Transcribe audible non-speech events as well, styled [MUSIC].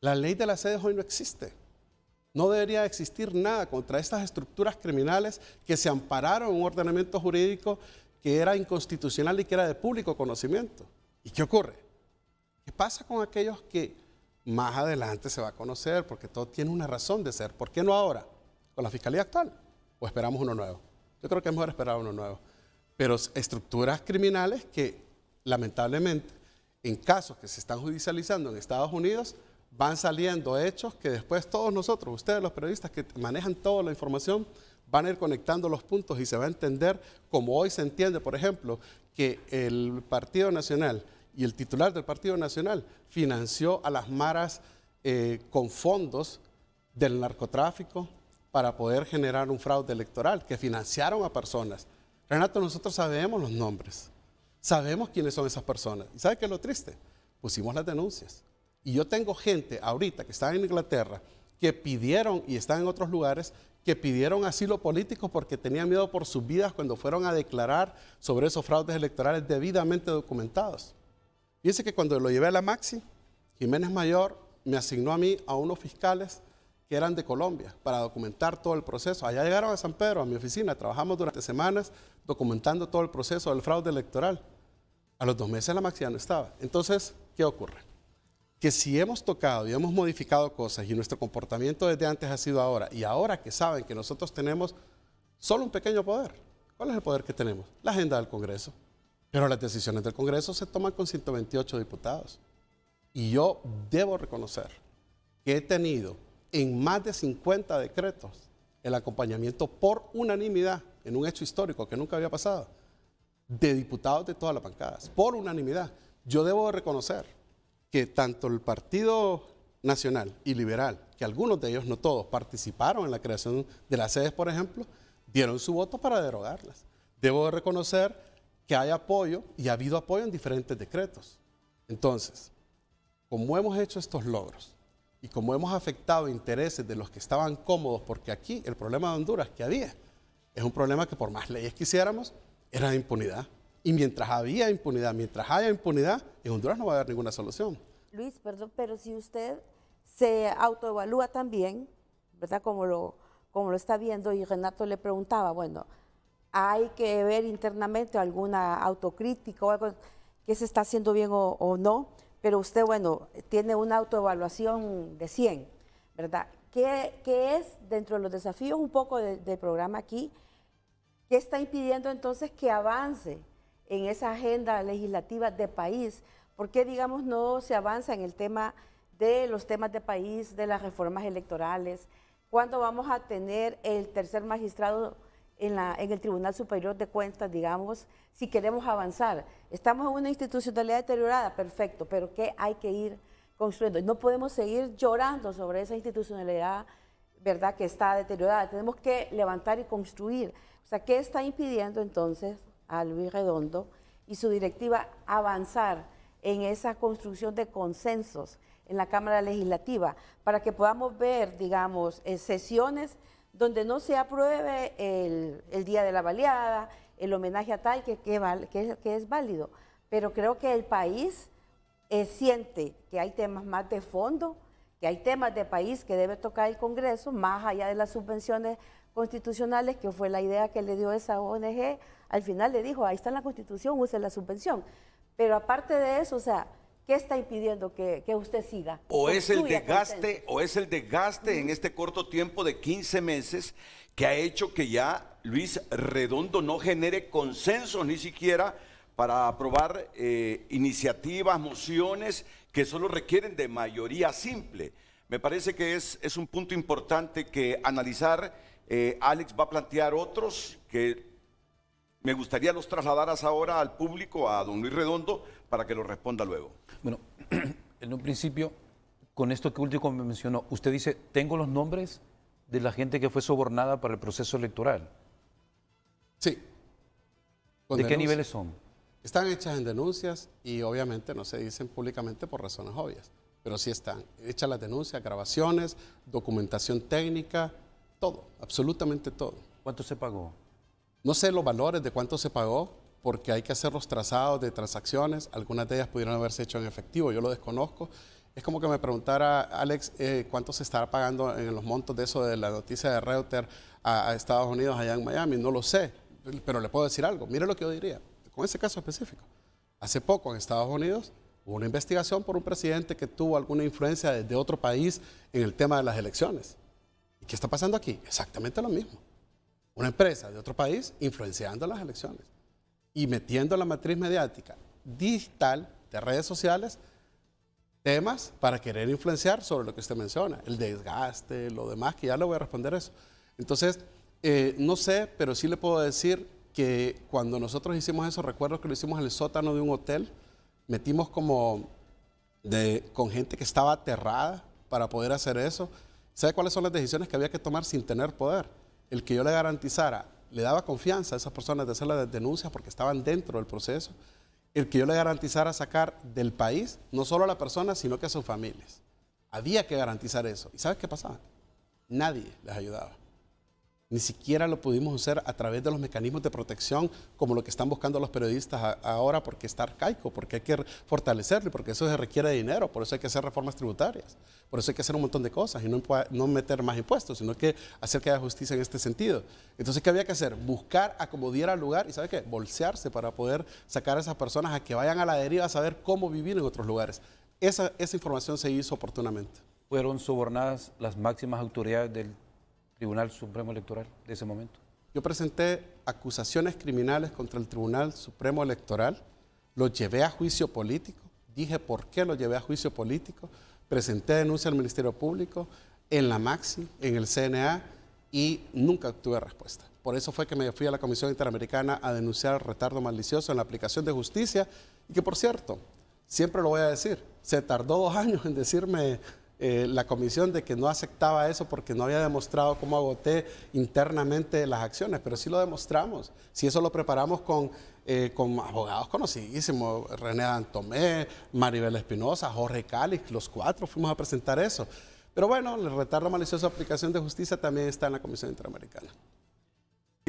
La ley de las sedes hoy no existe. No debería existir nada contra estas estructuras criminales que se ampararon en un ordenamiento jurídico que era inconstitucional y que era de público conocimiento. ¿Y qué ocurre? ¿Qué pasa con aquellos que más adelante se va a conocer? Porque todo tiene una razón de ser. ¿Por qué no ahora? ¿Con la fiscalía actual? ¿O esperamos uno nuevo? Yo creo que es mejor esperar uno nuevo. Pero estructuras criminales que lamentablemente en casos que se están judicializando en Estados Unidos, van saliendo hechos que después todos nosotros, ustedes los periodistas que manejan toda la información, van a ir conectando los puntos y se va a entender, como hoy se entiende, por ejemplo, que el Partido Nacional y el titular del Partido Nacional financió a las maras eh, con fondos del narcotráfico para poder generar un fraude electoral, que financiaron a personas. Renato, nosotros sabemos los nombres. Sabemos quiénes son esas personas. ¿Y sabe qué es lo triste? Pusimos las denuncias. Y yo tengo gente ahorita que está en Inglaterra que pidieron y están en otros lugares que pidieron asilo político porque tenían miedo por sus vidas cuando fueron a declarar sobre esos fraudes electorales debidamente documentados. Fíjense que cuando lo llevé a la Maxi, Jiménez Mayor me asignó a mí a unos fiscales que eran de Colombia para documentar todo el proceso. Allá llegaron a San Pedro, a mi oficina, trabajamos durante semanas documentando todo el proceso del fraude electoral. A los dos meses la Maxi no estaba. Entonces, ¿qué ocurre? Que si hemos tocado y hemos modificado cosas y nuestro comportamiento desde antes ha sido ahora, y ahora que saben que nosotros tenemos solo un pequeño poder, ¿cuál es el poder que tenemos? La agenda del Congreso. Pero las decisiones del Congreso se toman con 128 diputados. Y yo debo reconocer que he tenido en más de 50 decretos el acompañamiento por unanimidad en un hecho histórico que nunca había pasado de diputados de todas las bancadas, por unanimidad. Yo debo reconocer que tanto el Partido Nacional y Liberal, que algunos de ellos, no todos, participaron en la creación de las sedes, por ejemplo, dieron su voto para derogarlas. Debo reconocer que hay apoyo y ha habido apoyo en diferentes decretos. Entonces, como hemos hecho estos logros y como hemos afectado intereses de los que estaban cómodos, porque aquí el problema de Honduras que había es un problema que por más leyes quisiéramos era impunidad. Y mientras había impunidad, mientras haya impunidad, en Honduras no va a haber ninguna solución. Luis, perdón, pero si usted se autoevalúa también, ¿verdad? Como lo, como lo está viendo y Renato le preguntaba, bueno, hay que ver internamente alguna autocrítica o algo que se está haciendo bien o, no, pero usted, bueno, tiene una autoevaluación de 100, ¿verdad? ¿Qué, es dentro de los desafíos un poco del programa aquí? ¿Qué está impidiendo entonces que avance en esa agenda legislativa de país? ¿Por qué, digamos, no se avanza en el tema de los temas de país, de las reformas electorales? ¿Cuándo vamos a tener el tercer magistrado en, el Tribunal Superior de Cuentas, digamos, si queremos avanzar. Estamos en una institucionalidad deteriorada, perfecto, pero ¿qué hay que ir construyendo? No podemos seguir llorando sobre esa institucionalidad ¿verdad? Que está deteriorada. Tenemos que levantar y construir. O sea, ¿qué está impidiendo entonces a Luis Redondo y su directiva avanzar en esa construcción de consensos en la Cámara Legislativa para que podamos ver, digamos, eh, sesiones donde no se apruebe el, Día de la Baleada, el homenaje a tal que, que, es válido? Pero creo que el país eh, siente que hay temas más de fondo que hay temas de país que debe tocar el Congreso, más allá de las subvenciones constitucionales, que fue la idea que le dio esa ONG, al final le dijo, ahí está en la Constitución, use la subvención. Pero aparte de eso, o sea, ¿qué está impidiendo que, usted siga? O es el desgaste, o es el desgaste en este corto tiempo de 15 meses que ha hecho que ya Luis Redondo no genere consenso ni siquiera para aprobar eh, iniciativas, mociones que solo requieren de mayoría simple. Me parece que es, es un punto importante que analizar. Eh, Alex va a plantear otros que me gustaría los trasladaras ahora al público, a don Luis Redondo, para que lo responda luego. Bueno, [CLEARS THROAT] en un principio, con esto que último me mencionó, usted dice, tengo los nombres de la gente que fue sobornada para el proceso electoral. Sí. ¿De qué niveles son? Están hechas en denuncias y obviamente no se dicen públicamente por razones obvias, pero sí están hechas las denuncias, grabaciones, documentación técnica, todo, absolutamente todo. ¿Cuánto se pagó? No sé los valores de cuánto se pagó, porque hay que hacer los trazados de transacciones. Algunas de ellas pudieron haberse hecho en efectivo, yo lo desconozco. Es como que me preguntara, Alex, eh, ¿cuánto se estará pagando en los montos de eso de la noticia de Reuters a Estados Unidos allá en Miami? No lo sé, pero le puedo decir algo. Mire lo que yo diría con ese caso específico. Hace poco en Estados Unidos hubo una investigación por un presidente que tuvo alguna influencia desde otro país en el tema de las elecciones. ¿Y qué está pasando aquí? Exactamente lo mismo. Una empresa de otro país influenciando las elecciones y metiendo la matriz mediática digital de redes sociales temas para querer influenciar sobre lo que usted menciona, el desgaste, lo demás, que ya le voy a responder eso. Entonces, eh, no sé, pero sí le puedo decir que cuando nosotros hicimos eso, recuerdo que lo hicimos en el sótano de un hotel, metimos como con gente que estaba aterrada para poder hacer eso. ¿Sabe cuáles son las decisiones que había que tomar sin tener poder? El que yo le garantizara, le daba confianza a esas personas de hacer las denuncias porque estaban dentro del proceso, el que yo le garantizara sacar del país no solo a la persona, sino que a sus familias. Había que garantizar eso. ¿Y sabes qué pasaba? Nadie les ayudaba. Ni siquiera lo pudimos hacer a través de los mecanismos de protección como lo que están buscando los periodistas ahora porque está arcaico, porque hay que fortalecerlo, porque eso se requiere dinero, por eso hay que hacer reformas tributarias, por eso hay que hacer un montón de cosas y no, no meter más impuestos, sino que hacer que haya justicia en este sentido. Entonces, ¿qué había que hacer? Buscar a como diera lugar y, ¿sabe qué? Bolsearse para poder sacar a esas personas a que vayan a la deriva a saber cómo vivir en otros lugares. Esa, esa información se hizo oportunamente. Fueron sobornadas las máximas autoridades del Tribunal Supremo Electoral de ese momento? Yo presenté acusaciones criminales contra el Tribunal Supremo Electoral, lo llevé a juicio político, dije por qué lo llevé a juicio político, presenté denuncia al Ministerio Público, en la Maxi, en el CNA, y nunca obtuve respuesta. Por eso fue que me fui a la Comisión Interamericana a denunciar el retardo malicioso en la aplicación de justicia, y que por cierto, siempre lo voy a decir, se tardó dos años en decirme eh, la comisión de que no aceptaba eso porque no había demostrado cómo agoté internamente las acciones, pero sí lo demostramos. Si eso lo preparamos eh, con, abogados conocidísimos, René Antomé, Maribel Espinosa, Jorge Cáliz, los cuatro fuimos a presentar eso. Pero bueno, el retardo malicioso de aplicación de justicia también está en la Comisión Interamericana.